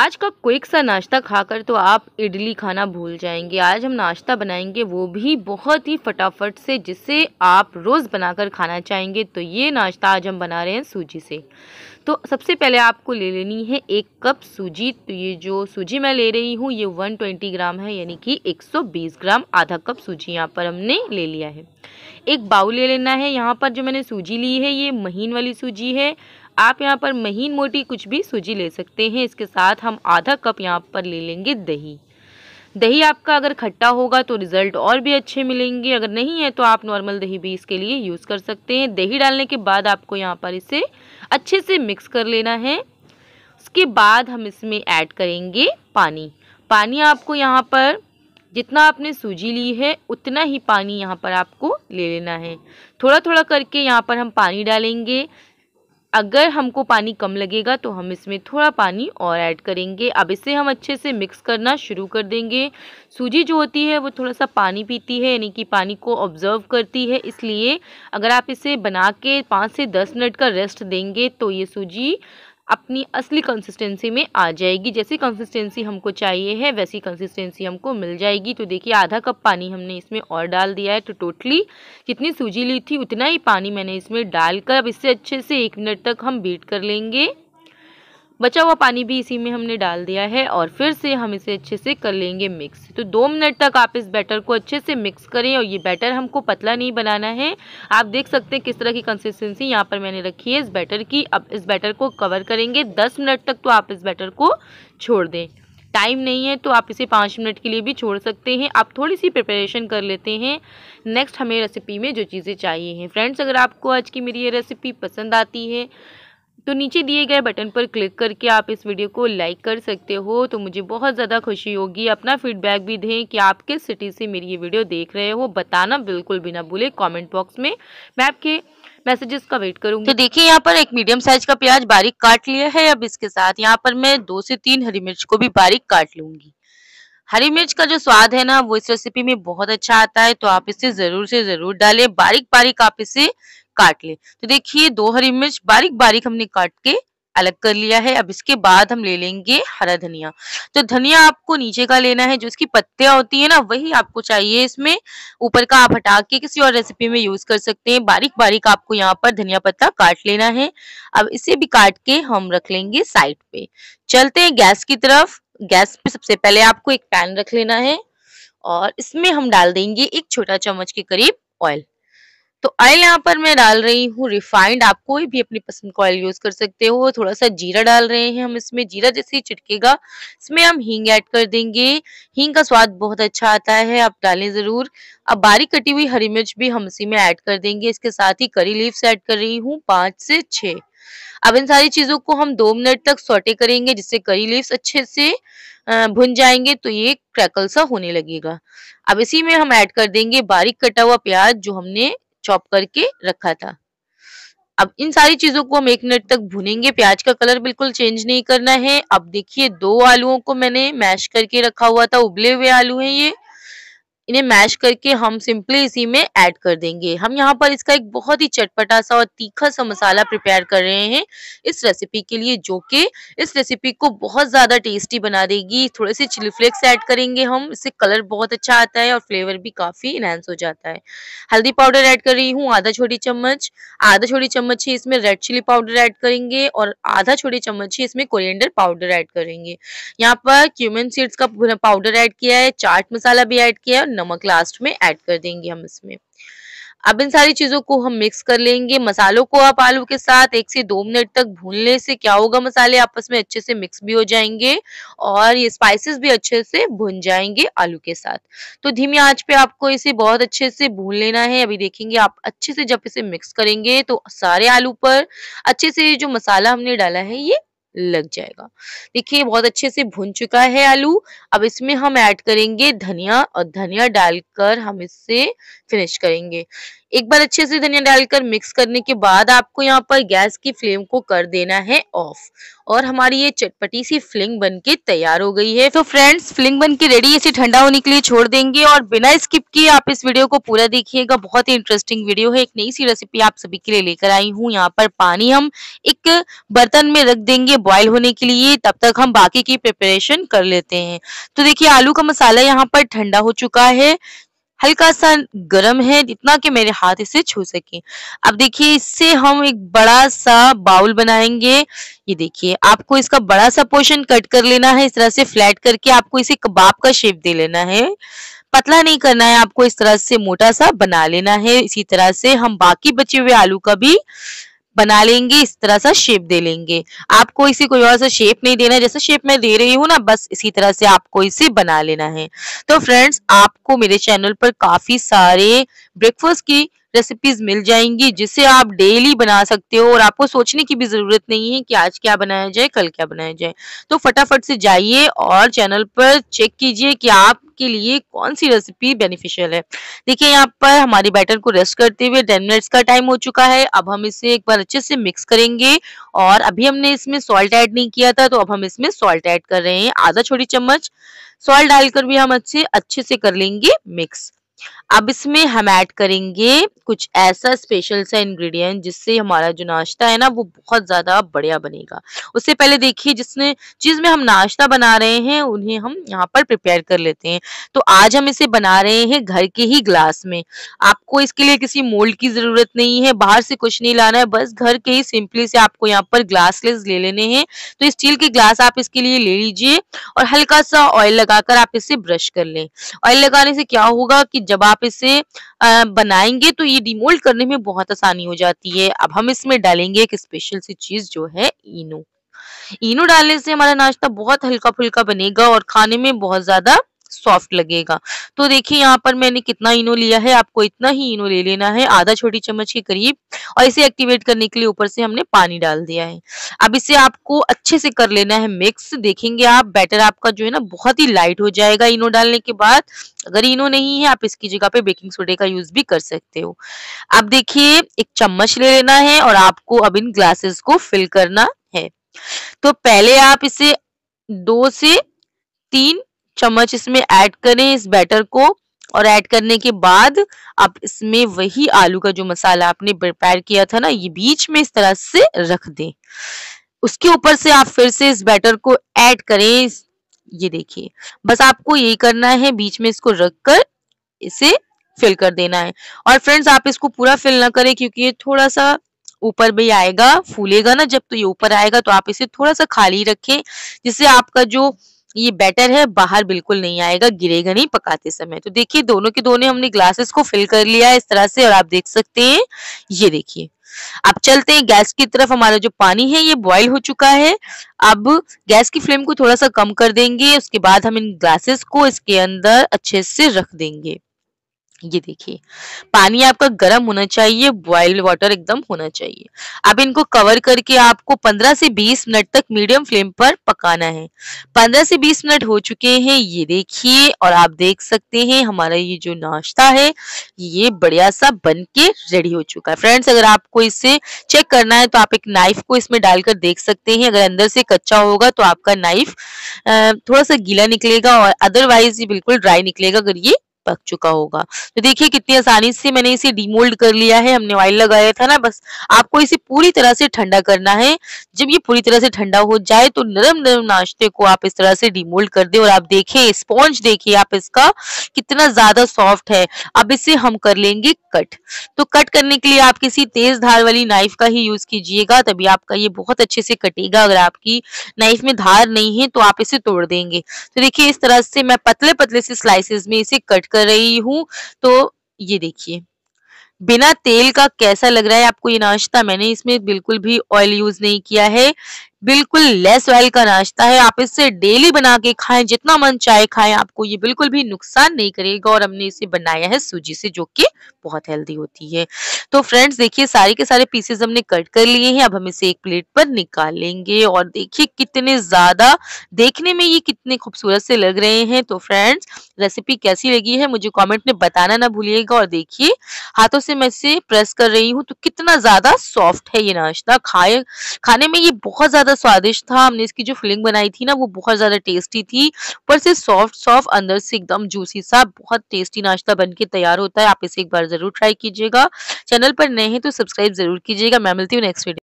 आज का क्विक सा नाश्ता खाकर तो आप इडली खाना भूल जाएंगे आज हम नाश्ता बनाएंगे वो भी बहुत ही फटाफट से जिसे आप रोज़ बनाकर खाना चाहेंगे तो ये नाश्ता आज हम बना रहे हैं सूजी से तो सबसे पहले आपको ले लेनी है एक कप सूजी तो ये जो सूजी मैं ले रही हूँ ये 120 ग्राम है यानी कि 120 ग्राम आधा कप सूजी यहाँ पर हमने ले लिया है एक बाउल ले लेना है यहाँ पर जो मैंने सूजी ली है ये महीन वाली सूजी है आप यहाँ पर महीन मोटी कुछ भी सूजी ले सकते हैं इसके साथ हम आधा कप यहाँ पर ले लेंगे दही दही आपका अगर खट्टा होगा तो रिज़ल्ट और भी अच्छे मिलेंगे अगर नहीं है तो आप नॉर्मल दही भी इसके लिए यूज़ कर सकते हैं दही डालने के बाद आपको यहाँ पर इसे अच्छे से मिक्स कर लेना है उसके बाद हम इसमें ऐड करेंगे पानी पानी आपको यहाँ पर जितना आपने सूजी ली है उतना ही पानी यहाँ पर आपको ले लेना है थोड़ा थोड़ा करके यहाँ पर हम पानी डालेंगे अगर हमको पानी कम लगेगा तो हम इसमें थोड़ा पानी और ऐड करेंगे अब इसे हम अच्छे से मिक्स करना शुरू कर देंगे सूजी जो होती है वो थोड़ा सा पानी पीती है यानी कि पानी को ऑब्जर्व करती है इसलिए अगर आप इसे बना के पाँच से दस मिनट का रेस्ट देंगे तो ये सूजी अपनी असली कंसिस्टेंसी में आ जाएगी जैसी कंसिस्टेंसी हमको चाहिए है वैसी कंसिस्टेंसी हमको मिल जाएगी तो देखिए आधा कप पानी हमने इसमें और डाल दिया है तो टोटली जितनी सूजी ली थी उतना ही पानी मैंने इसमें डालकर अब इससे अच्छे से एक मिनट तक हम बीट कर लेंगे बचा हुआ पानी भी इसी में हमने डाल दिया है और फिर से हम इसे अच्छे से कर लेंगे मिक्स तो दो मिनट तक आप इस बैटर को अच्छे से मिक्स करें और ये बैटर हमको पतला नहीं बनाना है आप देख सकते हैं किस तरह की कंसिस्टेंसी यहाँ पर मैंने रखी है इस बैटर की अब इस बैटर को कवर करेंगे दस मिनट तक तो आप इस बैटर को छोड़ दें टाइम नहीं है तो आप इसे पाँच मिनट के लिए भी छोड़ सकते हैं आप थोड़ी सी प्रिपरेशन कर लेते हैं नेक्स्ट हमें रेसिपी में जो चीज़ें चाहिए हैं फ्रेंड्स अगर आपको आज की मेरी ये रेसिपी पसंद आती है तो नीचे दिए गए बटन पर क्लिक करके आप इस वीडियो को लाइक कर सकते हो तो मुझे बहुत ज़्यादा खुशी होगी अपना फीडबैक भी दें कि आप किस सिटी से मेरी ये वीडियो देख रहे हो बताना बिल्कुल भी ना भूले कॉमेंट बॉक्स में मैं आपके मैसेजेस का वेट करूंगी तो देखिए यहाँ पर एक मीडियम साइज का प्याज बारीक काट लिया है अब इसके साथ यहाँ पर मैं दो से तीन हरी मिर्च को भी बारीक काट लूंगी हरी मिर्च का जो स्वाद है ना वो इस रेसिपी में बहुत अच्छा आता है तो आप इसे जरूर से जरूर डालें बारीक बारीक आप इसे काट ले तो देखिए दो हरी मिर्च बारीक बारीक हमने काट के अलग कर लिया है अब इसके बाद हम ले लेंगे हरा धनिया तो धनिया आपको नीचे का लेना है जो इसकी पत्तियां होती है ना वही आपको चाहिए इसमें ऊपर का आप हटा के किसी और रेसिपी में यूज कर सकते हैं बारीक बारीक आपको यहाँ पर धनिया पत्ता काट लेना है अब इसे भी काट के हम रख लेंगे साइड पे चलते हैं गैस की तरफ गैस पे सबसे पहले आपको एक पैन रख लेना है और इसमें हम डाल देंगे एक छोटा चम्मच के करीब ऑयल तो ऑयल यहाँ पर मैं डाल रही हूँ रिफाइंड आप कोई भी अपनी पसंद का ऑयल यूज कर सकते हो थोड़ा सा जीरा डाल रहे हैं हम इसमें जीरा जैसे ही चिटकेगा इसमें हम हींग ऐड कर देंगे हींग का स्वाद बहुत अच्छा आता है आप डालें जरूर अब बारीक कटी हुई हरी मिर्च भी हम इसी में ऐड कर देंगे इसके साथ ही करी लीव्स ऐड कर रही हूँ पांच से छह अब इन सारी चीजों को हम दो मिनट तक सोटे करेंगे जिससे करी लीव्स अच्छे से भुन जाएंगे तो ये क्रैकल सा होने लगेगा अब इसी में हम ऐड कर देंगे बारीक कटा हुआ प्याज जो हमने चॉप करके रखा था अब इन सारी चीजों को हम एक मिनट तक भुनेंगे प्याज का कलर बिल्कुल चेंज नहीं करना है अब देखिए दो आलुओं को मैंने मैश करके रखा हुआ था उबले हुए आलू हैं ये इन्हें मैश करके हम सिंपली इसी में ऐड कर देंगे हम यहाँ पर इसका एक बहुत ही चटपटा सा और तीखा सा मसाला प्रिपेयर कर रहे हैं इस रेसिपी के लिए जो कि इस रेसिपी को बहुत ज़्यादा टेस्टी बना देगी थोड़े से चिली फ्लेक्स ऐड करेंगे हम इससे कलर बहुत अच्छा आता है और फ्लेवर भी काफ़ी इनहेंस हो जाता है हल्दी पाउडर ऐड कर रही हूँ आधा छोटी चम्मच आधा छोटी चम्मच ही इसमें रेड चिली पाउडर ऐड करेंगे और आधा छोटी चम्मच ही इसमें कोरिएंडर पाउडर ऐड करेंगे यहाँ पर क्यूमन सीड्स का पाउडर ऐड किया है चाट मसाला भी ऐड किया है नमक लास्ट में ऐड कर देंगे हम इसमें अब इन सारी चीजों को हम मिक्स कर लेंगे मसालों को आप आलू के साथ एक से दो मिनट तक भूनने से क्या होगा मसाले आपस में अच्छे से मिक्स भी हो जाएंगे और ये स्पाइसेस भी अच्छे से भुन जाएंगे आलू के साथ तो धीमी आंच पे आपको इसे बहुत अच्छे से भून लेना है अभी देखेंगे आप अच्छे से जब इसे मिक्स करेंगे तो सारे आलू पर अच्छे से जो मसाला हमने डाला है ये लग जाएगा देखिए बहुत अच्छे से भुन चुका है आलू अब इसमें हम ऐड करेंगे धनिया और धनिया डालकर हम इससे फिनिश करेंगे एक बार अच्छे से धनिया डालकर मिक्स करने के बाद आपको यहाँ पर गैस की फ्लेम को कर देना है ऑफ और हमारी ये चटपटी सी फ्लिंग बन के तैयार हो गई है तो फ्रेंड्स फ्लिंग बन के रेडी इसे ठंडा होने के लिए छोड़ देंगे और बिना स्किप किए आप इस वीडियो को पूरा देखिएगा बहुत ही इंटरेस्टिंग वीडियो है एक नई सी रेसिपी आप सभी के लिए लेकर आई हूँ यहाँ पर पानी हम एक बर्तन में रख देंगे बॉयल होने के लिए तब तक हम बाकी की प्रिपरेशन कर लेते हैं तो देखिए आलू का मसाला यहाँ पर ठंडा हो चुका है हल्का सा गर्म है जितना कि मेरे हाथ इसे छू सके अब देखिए इससे हम एक बड़ा सा बाउल बनाएंगे ये देखिए आपको इसका बड़ा सा पोर्शन कट कर लेना है इस तरह से फ्लैट करके आपको इसे कबाब का शेप दे लेना है पतला नहीं करना है आपको इस तरह से मोटा सा बना लेना है इसी तरह से हम बाकी बचे हुए आलू का भी बना लेंगे इस तरह सा शेप दे लेंगे आपको इसे कोई और सा शेप नहीं देना जैसा शेप मैं दे रही हूँ ना बस इसी तरह से आपको इसे बना लेना है तो फ्रेंड्स आपको मेरे चैनल पर काफी सारे ब्रेकफास्ट की रेसिपीज मिल जाएंगी जिसे आप डेली बना सकते हो और आपको सोचने की भी जरूरत नहीं है कि आज क्या बनाया जाए कल क्या बनाया जाए तो फटाफट से जाइए और चैनल पर चेक कीजिए कि आप के लिए कौन सी रेसिपी बेनिफिशियल है देखिए यहाँ पर हमारी बैटर को रेस्ट करते हुए टेन मिनट्स का टाइम हो चुका है अब हम इसे एक बार अच्छे से मिक्स करेंगे और अभी हमने इसमें सॉल्ट ऐड नहीं किया था तो अब हम इसमें सॉल्ट ऐड कर रहे हैं आधा छोटी चम्मच सॉल्ट डालकर भी हम अच्छे अच्छे से कर लेंगे मिक्स अब इसमें हम ऐड करेंगे कुछ ऐसा स्पेशल सा इंग्रेडिएंट जिससे हमारा जो नाश्ता है ना वो बहुत ज़्यादा बढ़िया बनेगा उससे पहले देखिए जिसने चीज़ में हम नाश्ता बना रहे हैं उन्हें हम यहाँ पर प्रिपेयर कर लेते हैं तो आज हम इसे बना रहे हैं घर के ही ग्लास में आपको इसके लिए किसी मोल्ड की ज़रूरत नहीं है बाहर से कुछ नहीं लाना है बस घर के ही सिंपली से आपको यहाँ पर ग्लास ले लेने हैं तो स्टील के ग्लास आप इसके लिए ले लीजिए और हल्का सा ऑयल लगाकर आप इसे ब्रश कर लें ऑयल लगाने से क्या होगा कि जब आप आप इसे बनाएंगे तो ये डिमोल्ड करने में बहुत आसानी हो जाती है अब हम इसमें डालेंगे एक स्पेशल सी चीज जो है इनो इनो डालने से हमारा नाश्ता बहुत हल्का फुल्का बनेगा और खाने में बहुत ज्यादा सॉफ्ट लगेगा तो देखिए यहाँ पर मैंने कितना इनो लिया है आपको इतना ही इनो ले लेना है आधा छोटी चम्मच के करीब और इसे एक्टिवेट करने के लिए ऊपर से हमने पानी डाल दिया है अब इसे आपको अच्छे से कर लेना है मिक्स देखेंगे आप बैटर आपका जो है ना बहुत ही लाइट हो जाएगा इनो डालने के बाद अगर इनो नहीं है आप इसकी जगह पे बेकिंग सोडे का यूज भी कर सकते हो अब देखिए एक चम्मच ले लेना है और आपको अब इन ग्लासेस को फिल करना है तो पहले आप इसे दो से तीन चम्मच इसमें ऐड करें इस बैटर को और ऐड करने के बाद आप इसमें वही आलू का जो मसाला आपने प्रिपेयर किया था ना ये बीच में इस तरह से रख दें उसके ऊपर से आप फिर से इस बैटर को ऐड करें ये देखिए बस आपको यही करना है बीच में इसको रख कर इसे फिल कर देना है और फ्रेंड्स आप इसको पूरा फिल ना करें क्योंकि ये थोड़ा सा ऊपर भी आएगा फूलेगा ना जब तो ये ऊपर आएगा तो आप इसे थोड़ा सा खाली रखें जिससे आपका जो ये बेटर है बाहर बिल्कुल नहीं आएगा गिरेगा नहीं पकाते समय तो देखिए दोनों के दोनों हमने ग्लासेस को फिल कर लिया है इस तरह से और आप देख सकते हैं ये देखिए अब चलते हैं गैस की तरफ हमारा जो पानी है ये बॉईल हो चुका है अब गैस की फ्लेम को थोड़ा सा कम कर देंगे उसके बाद हम इन ग्लासेस को इसके अंदर अच्छे से रख देंगे ये देखिए पानी आपका गर्म होना चाहिए बॉइल्ड वाटर एकदम होना चाहिए अब इनको कवर करके आपको 15 से 20 मिनट तक मीडियम फ्लेम पर पकाना है 15 से 20 मिनट हो चुके हैं ये देखिए और आप देख सकते हैं हमारा ये जो नाश्ता है ये बढ़िया सा बन के रेडी हो चुका है फ्रेंड्स अगर आपको इसे चेक करना है तो आप एक नाइफ को इसमें डालकर देख सकते हैं अगर अंदर से कच्चा होगा तो आपका नाइफ थोड़ा सा गीला निकलेगा और अदरवाइज ये बिल्कुल ड्राई निकलेगा अगर ये पक चुका होगा तो देखिए कितनी आसानी से मैंने इसे डीमोल्ड कर लिया है हमने ऑयल लगाया था ना बस आपको इसे पूरी तरह से ठंडा करना है जब ये पूरी तरह से ठंडा हो जाए तो नरम नरम नाश्ते को आप इस तरह से डीमोल्ड कर दे और आप देखें स्पॉन्ज देखिए आप इसका कितना ज्यादा सॉफ्ट है अब इसे हम कर लेंगे कट तो कट करने के लिए आप किसी तेज धार वाली नाइफ का ही यूज कीजिएगा तभी आपका ये बहुत अच्छे से कटेगा अगर आपकी नाइफ में धार नहीं है तो आप इसे तोड़ देंगे तो देखिए इस तरह से मैं पतले पतले से स्लाइसेस में इसे कट कर कर रही हूँ तो ये देखिए बिना तेल का कैसा लग रहा है आपको ये नाश्ता मैंने इसमें बिल्कुल भी ऑयल यूज नहीं किया है बिल्कुल लेस ऑयल का नाश्ता है आप इससे डेली बना के खाएं जितना मन चाहे खाएं आपको ये बिल्कुल भी नुकसान नहीं करेगा और हमने इसे बनाया है सूजी से जो कि बहुत हेल्दी होती है तो फ्रेंड्स देखिए सारे के सारे पीसेस हमने कट कर लिए हैं अब हम इसे एक प्लेट पर निकालेंगे और देखिए कितने ज्यादा देखने में ये कितने खूबसूरत से लग रहे हैं तो फ्रेंड्स रेसिपी कैसी लगी है मुझे कॉमेंट में बताना ना भूलिएगा और देखिए हाथों से मैं इसे प्रेस कर रही हूँ तो कितना ज्यादा सॉफ्ट है ये नाश्ता खाए खाने में ये बहुत ज्यादा ज्यादा स्वादिष्ट था हमने इसकी जो फिलिंग बनाई थी ना वो बहुत ज्यादा टेस्टी थी पर से सॉफ्ट सॉफ्ट अंदर से एकदम जूसी सा बहुत टेस्टी नाश्ता बन के तैयार होता है आप इसे एक बार जरूर ट्राई कीजिएगा चैनल पर नए हैं तो सब्सक्राइब जरूर कीजिएगा मैं मिलती हूँ नेक्स्ट वीडियो